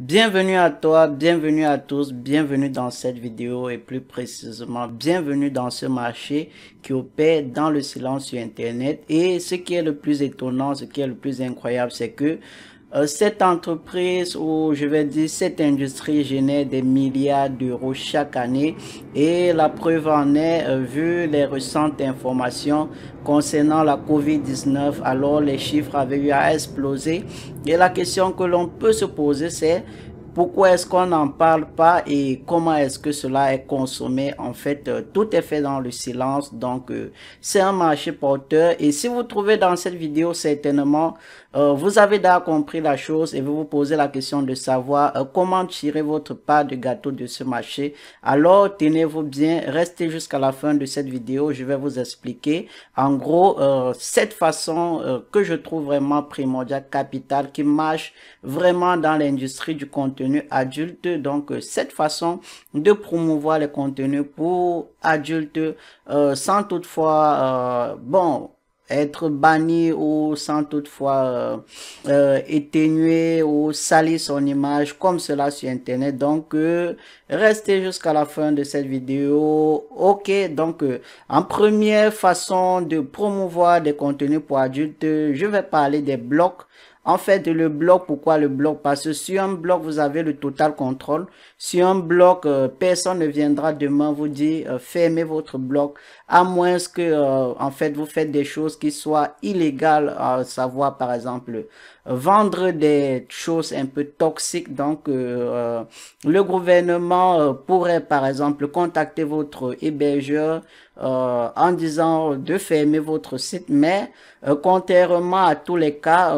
Bienvenue à toi, bienvenue à tous, bienvenue dans cette vidéo et plus précisément bienvenue dans ce marché qui opère dans le silence sur internet et ce qui est le plus étonnant, ce qui est le plus incroyable c'est que euh, cette entreprise ou je vais dire cette industrie génère des milliards d'euros chaque année et la preuve en est euh, vu les récentes informations concernant la COVID-19 alors les chiffres avaient eu à exploser et la question que l'on peut se poser c'est pourquoi est-ce qu'on n'en parle pas et comment est-ce que cela est consommé En fait, euh, tout est fait dans le silence. Donc, c'est un marché porteur. Et si vous trouvez dans cette vidéo certainement euh, vous avez déjà compris la chose et vous vous posez la question de savoir euh, comment tirer votre part de gâteau de ce marché. Alors, tenez-vous bien, restez jusqu'à la fin de cette vidéo. Je vais vous expliquer en gros euh, cette façon que je trouve vraiment primordiale, capitale, qui marche vraiment dans l'industrie du contenu adulte. Donc, cette façon de promouvoir les contenus pour adultes sans toutefois, bon, être banni ou sans toutefois euh, euh, éténuer ou salir son image comme cela sur internet donc euh, restez jusqu'à la fin de cette vidéo ok donc euh, en première façon de promouvoir des contenus pour adultes je vais parler des blocs en fait, le bloc, pourquoi le bloc Parce que sur un bloc, vous avez le total contrôle. Sur un bloc, euh, personne ne viendra demain vous dire euh, fermez votre bloc, à moins que, euh, en fait, vous faites des choses qui soient illégales, à savoir, par exemple, vendre des choses un peu toxiques. Donc, le gouvernement pourrait, par exemple, contacter votre hébergeur en disant de fermer votre site, mais contrairement à tous les cas,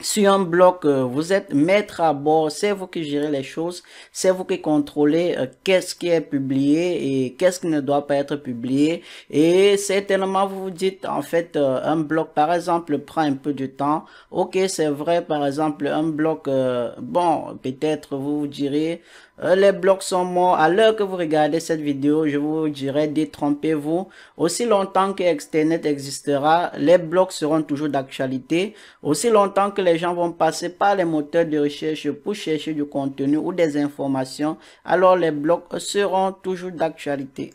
sur un bloc, euh, vous êtes maître à bord, c'est vous qui gérez les choses, c'est vous qui contrôlez euh, qu'est-ce qui est publié et qu'est-ce qui ne doit pas être publié. Et certainement, vous vous dites, en fait, euh, un bloc, par exemple, prend un peu de temps. Ok, c'est vrai, par exemple, un bloc, bon, peut-être vous vous direz, euh, les blocs sont morts. À l'heure que vous regardez cette vidéo, je vous dirais détrompez-vous. Aussi longtemps que Externet existera, les blocs seront toujours d'actualité. Aussi longtemps que les gens vont passer par les moteurs de recherche pour chercher du contenu ou des informations, alors les blocs seront toujours d'actualité.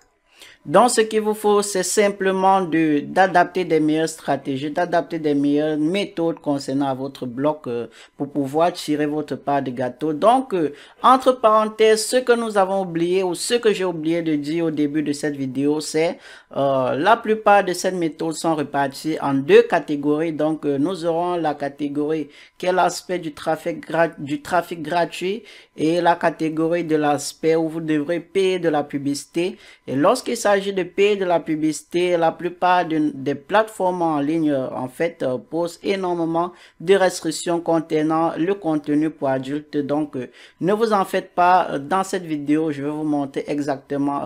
Donc, ce qu'il vous faut, c'est simplement d'adapter des meilleures stratégies, d'adapter des meilleures méthodes concernant votre bloc euh, pour pouvoir tirer votre part de gâteau. Donc, euh, entre parenthèses, ce que nous avons oublié ou ce que j'ai oublié de dire au début de cette vidéo, c'est euh, la plupart de cette méthodes sont réparties en deux catégories. Donc, euh, nous aurons la catégorie qui est l'aspect du trafic, du trafic gratuit et la catégorie de l'aspect où vous devrez payer de la publicité. Et lorsqu'il s'agit de payer de la publicité, la plupart des plateformes en ligne, en fait, euh, posent énormément de restrictions contenant le contenu pour adultes. Donc, euh, ne vous en faites pas. Euh, dans cette vidéo, je vais vous montrer exactement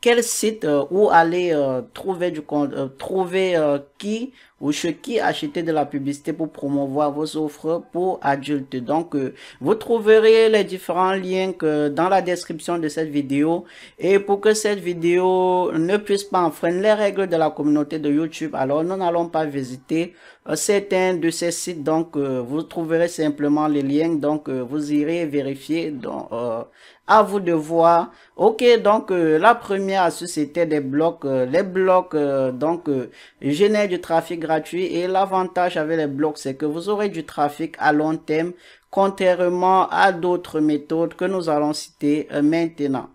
quel site où aller trouver du compte trouver qui ou ceux qui achetaient de la publicité pour promouvoir vos offres pour adultes. Donc, euh, vous trouverez les différents liens que dans la description de cette vidéo. Et pour que cette vidéo ne puisse pas enfreindre les règles de la communauté de YouTube, alors nous n'allons pas visiter euh, certains de ces sites. Donc, euh, vous trouverez simplement les liens. Donc, vous irez vérifier. Donc, à vous de voir. Ok, donc la première société c'était des blocs, les blocs donc génère du trafic et l'avantage avec les blocs, c'est que vous aurez du trafic à long terme, contrairement à d'autres méthodes que nous allons citer euh, maintenant.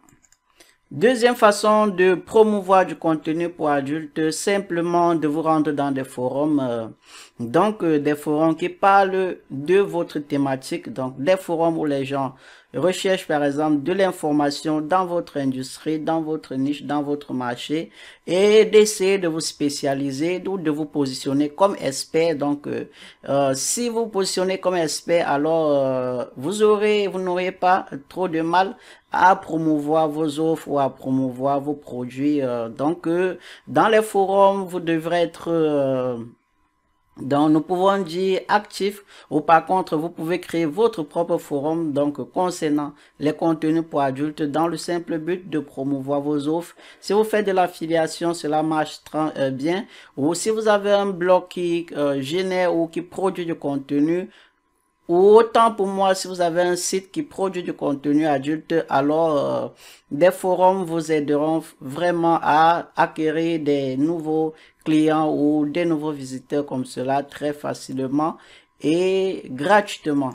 Deuxième façon de promouvoir du contenu pour adultes, simplement de vous rendre dans des forums, euh, donc euh, des forums qui parlent de votre thématique, donc des forums où les gens recherche par exemple de l'information dans votre industrie, dans votre niche, dans votre marché et d'essayer de vous spécialiser ou de vous positionner comme expert. Donc, euh, euh, si vous positionnez comme expert, alors euh, vous aurez, vous n'aurez pas trop de mal à promouvoir vos offres ou à promouvoir vos produits. donc, dans les forums, vous devrez être donc, nous pouvons dire actif ou par contre, vous pouvez créer votre propre forum donc concernant les contenus pour adultes dans le simple but de promouvoir vos offres. Si vous faites de l'affiliation, cela marche euh, bien. Ou si vous avez un blog qui euh, génère ou qui produit du contenu, Autant pour moi, si vous avez un site qui produit du contenu adulte, alors euh, des forums vous aideront vraiment à acquérir des nouveaux clients ou des nouveaux visiteurs comme cela très facilement et gratuitement.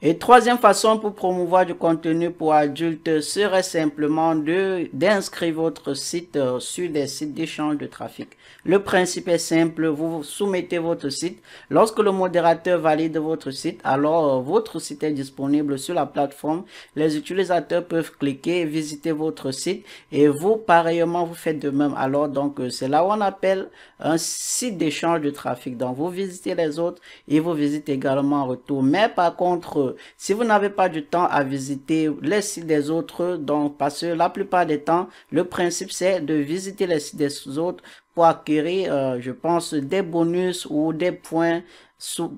Et troisième façon pour promouvoir du contenu pour adultes serait simplement de d'inscrire votre site euh, sur des sites d'échange de trafic. Le principe est simple, vous soumettez votre site. Lorsque le modérateur valide votre site, alors euh, votre site est disponible sur la plateforme. Les utilisateurs peuvent cliquer, et visiter votre site et vous, pareillement, vous faites de même. Alors, donc, euh, c'est là où on appelle un site d'échange de trafic. Donc, vous visitez les autres et vous visitez également en retour. Mais par contre, si vous n'avez pas du temps à visiter les sites des autres, donc parce que la plupart des temps, le principe c'est de visiter les sites des autres pour acquérir, euh, je pense, des bonus ou des points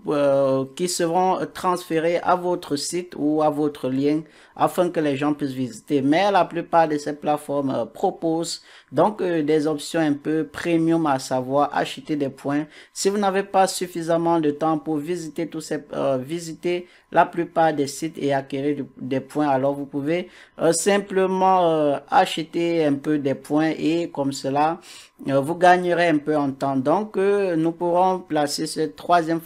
euh, qui seront euh, transférés à votre site ou à votre lien afin que les gens puissent visiter. Mais la plupart de ces plateformes euh, proposent donc des options un peu premium, à savoir acheter des points. Si vous n'avez pas suffisamment de temps pour visiter tous ces, visiter la plupart des sites et acquérir des points, alors vous pouvez simplement acheter un peu des points et comme cela, vous gagnerez un peu en temps. Donc, nous pourrons placer cette troisième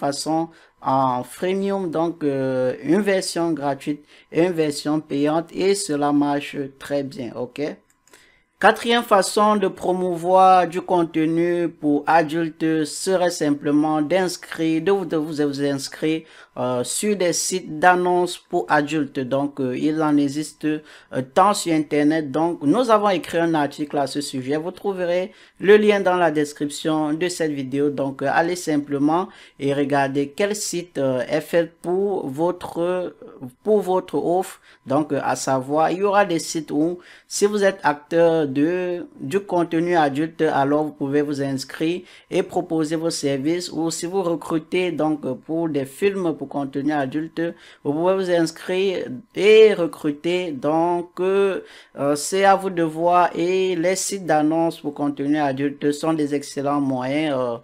en freemium, donc euh, une version gratuite et une version payante et cela marche très bien, ok Quatrième façon de promouvoir du contenu pour adultes serait simplement d'inscrire, de vous, de vous inscrire euh, sur des sites d'annonces pour adultes. Donc, euh, il en existe euh, tant sur Internet. Donc, nous avons écrit un article à ce sujet. Vous trouverez le lien dans la description de cette vidéo. Donc, allez simplement et regardez quel site est fait pour votre, pour votre offre. Donc, à savoir, il y aura des sites où, si vous êtes acteur de, du contenu adulte, alors vous pouvez vous inscrire et proposer vos services. Ou si vous recrutez donc pour des films, contenu adulte, vous pouvez vous inscrire et recruter. Donc, euh, c'est à vous de voir. Et les sites d'annonces pour contenu adulte sont des excellents moyens euh,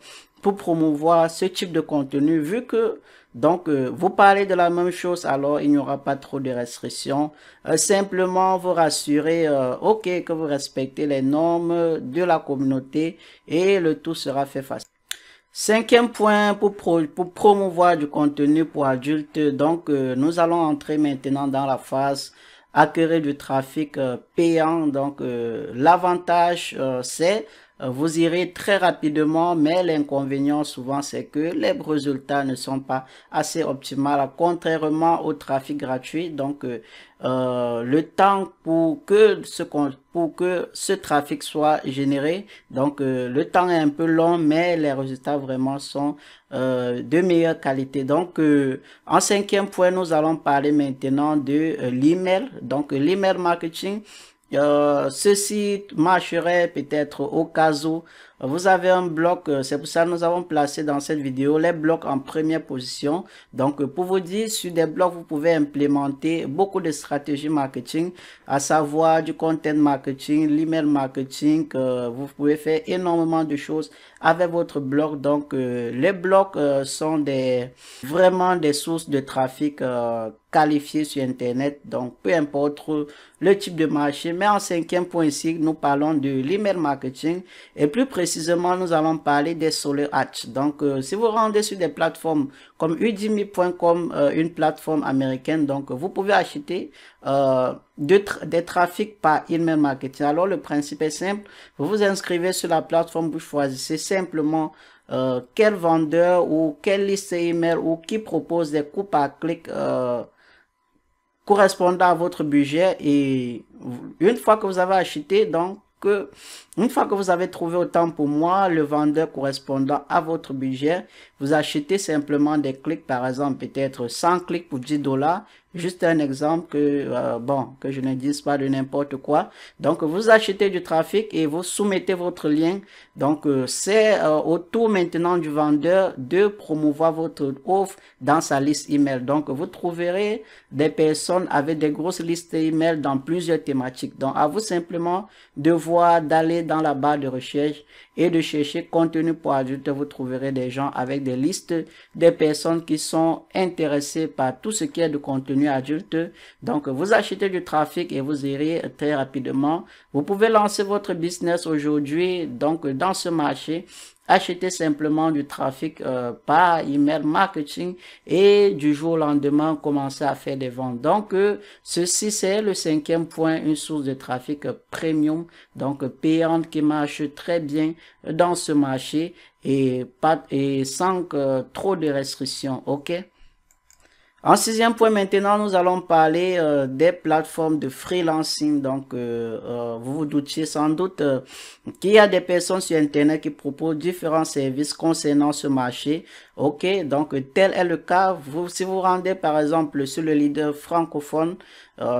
pour promouvoir ce type de contenu vu que donc, euh, vous parlez de la même chose, alors il n'y aura pas trop de restrictions. simplement, vous rassurez, OK, que vous respectez les normes de la communauté et le tout sera fait facile. Cinquième point pour, pour promouvoir du contenu pour adultes. Donc, euh, nous allons entrer maintenant dans la phase acquérir du trafic euh, payant. Donc, euh, l'avantage, c'est euh, vous irez très rapidement, mais l'inconvénient souvent c'est que les résultats ne sont pas assez optimaux, contrairement au trafic gratuit. Donc euh, euh, le temps pour que ce pour que ce trafic soit généré, donc le temps est un peu long, mais les résultats vraiment sont de meilleure qualité. Donc en cinquième point, nous allons parler maintenant de l'email, donc l'email marketing. Euh, ceci marcherait peut-être au cas où vous avez un bloc, euh, c'est pour ça que nous avons placé dans cette vidéo les blocs en première position. Donc, euh, pour vous dire, sur des blocs, vous pouvez implémenter beaucoup de stratégies marketing, à savoir du content marketing, l'email marketing. Euh, vous pouvez faire énormément de choses avec votre blog. Donc, les blocs sont des vraiment des sources de trafic qualifié sur Internet. Donc, peu importe le type de marché. Mais en cinquième point ici, nous parlons de l'email marketing et plus précisément précisément, nous allons parler des Hatch. Donc, euh, si vous rendez sur des plateformes comme udemy.com, euh, une plateforme américaine, donc vous pouvez acheter euh, des trafics par email marketing. Alors, le principe est simple. Vous vous inscrivez sur la plateforme, vous choisissez simplement quel vendeur ou quelle liste email ou qui propose des coups à clic correspondant à votre budget. Et une fois que vous avez acheté, donc, que une fois que vous avez trouvé autant pour moi, le vendeur correspondant à votre budget, vous achetez simplement des clics, par exemple peut-être 100 clics pour 10 dollars, Juste un exemple que, euh, bon, que je ne dise pas de n'importe quoi. Donc, vous achetez du trafic et vous soumettez votre lien. Donc, euh, c'est euh, au tour maintenant du vendeur de promouvoir votre offre dans sa liste email. Donc, vous trouverez des personnes avec des grosses listes email dans plusieurs thématiques. Donc, à vous simplement de voir, d'aller dans la barre de recherche et de chercher contenu pour adultes. Vous trouverez des gens avec des listes, des personnes qui sont intéressées par tout ce qui est de contenu adulte. Donc, vous achetez du trafic et vous irez très rapidement. Vous pouvez lancer votre business aujourd'hui, donc dans ce marché. Achetez simplement du trafic euh, par email marketing et du jour au lendemain, commencez à faire des ventes. Donc, euh, ceci, c'est le cinquième point, une source de trafic euh, premium, donc payante qui marche très bien dans ce marché et, pas, et sans trop de restrictions, ok en sixième point, maintenant, nous allons parler euh, des plateformes de freelancing. Donc, euh, euh, vous vous doutiez sans doute qu'il y a des personnes sur Internet qui proposent différents services concernant ce marché. OK, donc tel est le cas. Vous, si vous rendez, par exemple, sur le leader francophone,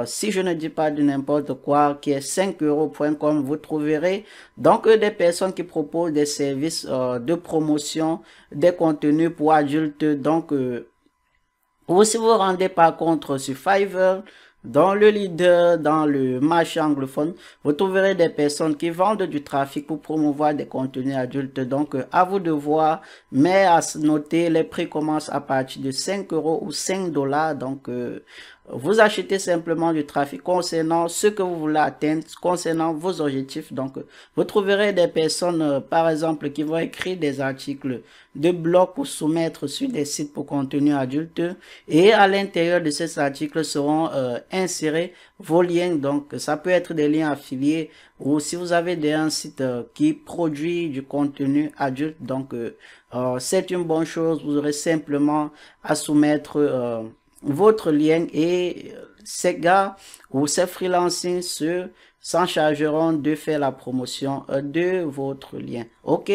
si je ne dis pas de n'importe quoi, qui est 5euros.com, vous trouverez donc des personnes qui proposent des services de promotion des contenus pour adultes. Donc, ou si vous vous rendez par contre sur Fiverr, dans le leader, dans le marché anglophone, vous trouverez des personnes qui vendent du trafic pour promouvoir des contenus adultes. Donc, à vous de voir, mais à noter, les prix commencent à partir de 5 euros ou 5 dollars. Donc, euh, vous achetez simplement du trafic concernant ce que vous voulez atteindre, concernant vos objectifs. Donc, vous trouverez des personnes, euh, par exemple, qui vont écrire des articles de blog pour soumettre sur des sites pour contenu adulte. Et à l'intérieur de ces articles seront euh, insérés vos liens. Donc, ça peut être des liens affiliés ou si vous avez des, un site euh, qui produit du contenu adulte. Donc, c'est une bonne chose. Vous aurez simplement à soumettre votre lien et euh, ces gars ou ces freelancers se s'en chargeront de faire la promotion euh, de votre lien. OK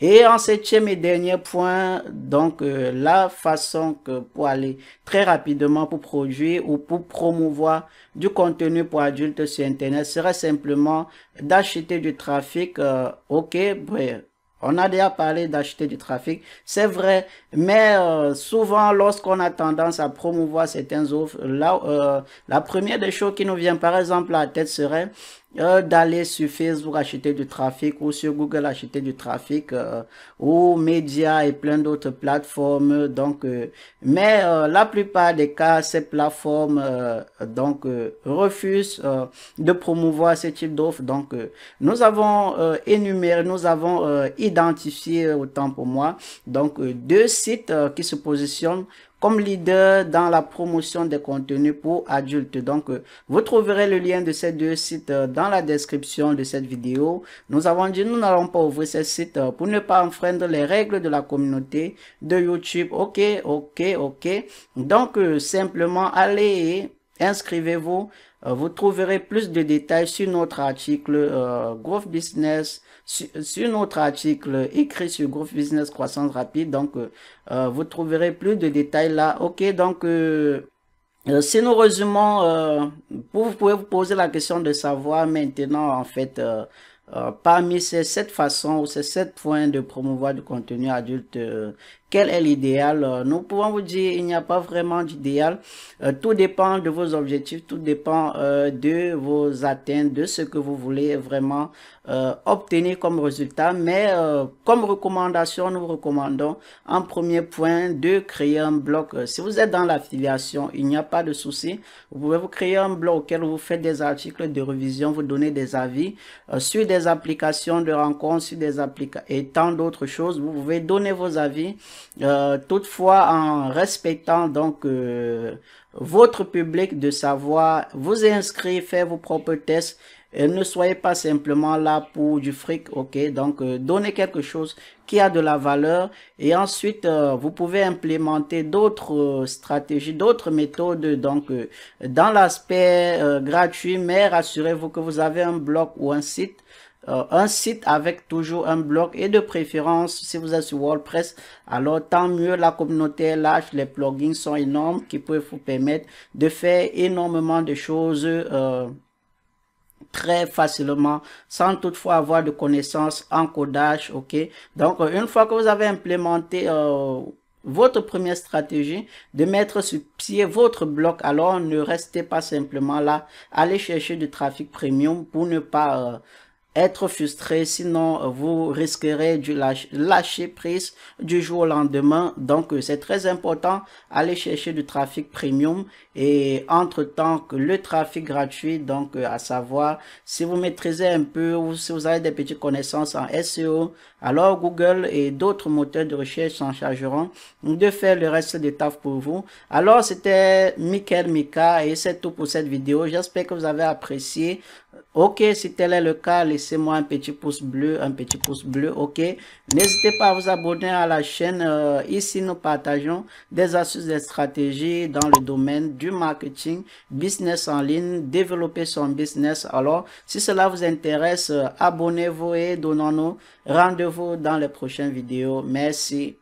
Et en septième et dernier point, donc euh, la façon que pour aller très rapidement pour produire ou pour promouvoir du contenu pour adultes sur Internet serait simplement d'acheter du trafic, OK, bref, on a déjà parlé d'acheter du trafic, c'est vrai, mais euh, souvent lorsqu'on a tendance à promouvoir certains offres, là, euh, la première des choses qui nous vient par exemple à la tête serait euh, d'aller sur Facebook acheter du trafic ou sur Google acheter du trafic euh, ou médias et plein d'autres plateformes. Donc, euh, mais la plupart des cas, ces plateformes donc refusent de promouvoir ce type d'offres. Donc, nous avons énuméré, nous avons identifié autant pour moi donc deux sites qui se positionnent comme leader dans la promotion des contenus pour adultes. Donc, euh, vous trouverez le lien de ces deux sites euh, dans la description de cette vidéo. Nous avons dit nous n'allons pas ouvrir ces sites euh, pour ne pas enfreindre les règles de la communauté de YouTube. Ok, ok, ok. Donc, simplement allez inscrivez-vous. Vous trouverez plus de détails sur notre article Growth Business sur, notre article écrit sur Groupe Business Croissance Rapide. Donc, euh, euh, vous trouverez plus de détails là. Ok, donc, euh, si nous résumons, vous pouvez vous poser la question de savoir maintenant, en fait, euh, parmi ces sept façons ou ces sept points de promouvoir du contenu adulte quel est l'idéal euh, Nous pouvons vous dire, il n'y a pas vraiment d'idéal. Euh, tout dépend de vos objectifs, tout dépend euh, de vos atteintes, de ce que vous voulez vraiment euh, obtenir comme résultat. Mais euh, comme recommandation, nous recommandons en premier point de créer un blog. Si vous êtes dans l'affiliation, il n'y a pas de souci. Vous pouvez vous créer un blog auquel vous faites des articles de révision, vous donnez des avis sur des applications de rencontres, sur des applications et tant d'autres choses. Vous pouvez donner vos avis euh, toutefois, en respectant donc euh, votre public de savoir vous inscrire, faire vos propres tests et euh, ne soyez pas simplement là pour du fric, ok Donc, donnez quelque chose qui a de la valeur et ensuite, vous pouvez implémenter d'autres stratégies, d'autres méthodes, donc dans l'aspect gratuit, mais rassurez-vous que vous avez un blog ou un site euh, un site avec toujours un blog et de préférence si vous êtes sur WordPress alors tant mieux la communauté est les plugins sont énormes qui peuvent vous permettre de faire énormément de choses euh, très facilement sans toutefois avoir de connaissances en codage ok donc euh, une fois que vous avez implémenté votre première stratégie, de mettre sur pied votre bloc. Alors, ne restez pas simplement là. Allez chercher du trafic premium pour ne pas être frustré, sinon euh, vous risquerez de lâcher, prise du jour au lendemain. Donc euh, c'est très important aller chercher du trafic premium et entre temps que le trafic gratuit. Donc euh, à savoir si vous maîtrisez un peu ou si vous avez des petites connaissances en SEO, alors Google et d'autres moteurs de recherche s'en chargeront de faire le reste des taf pour vous. Alors c'était Michael Mika et c'est tout pour cette vidéo. J'espère que vous avez apprécié. Ok, si tel est le cas, laissez-moi un petit pouce bleu, un petit pouce bleu, ok. N'hésitez pas à vous abonner à la chaîne. Euh, ici, nous partageons des astuces, des stratégies dans le domaine du marketing, business en ligne, développer son business. Alors, si cela vous intéresse, euh, abonnez-vous et donnons-nous rendez-vous dans les prochaines vidéos. Merci.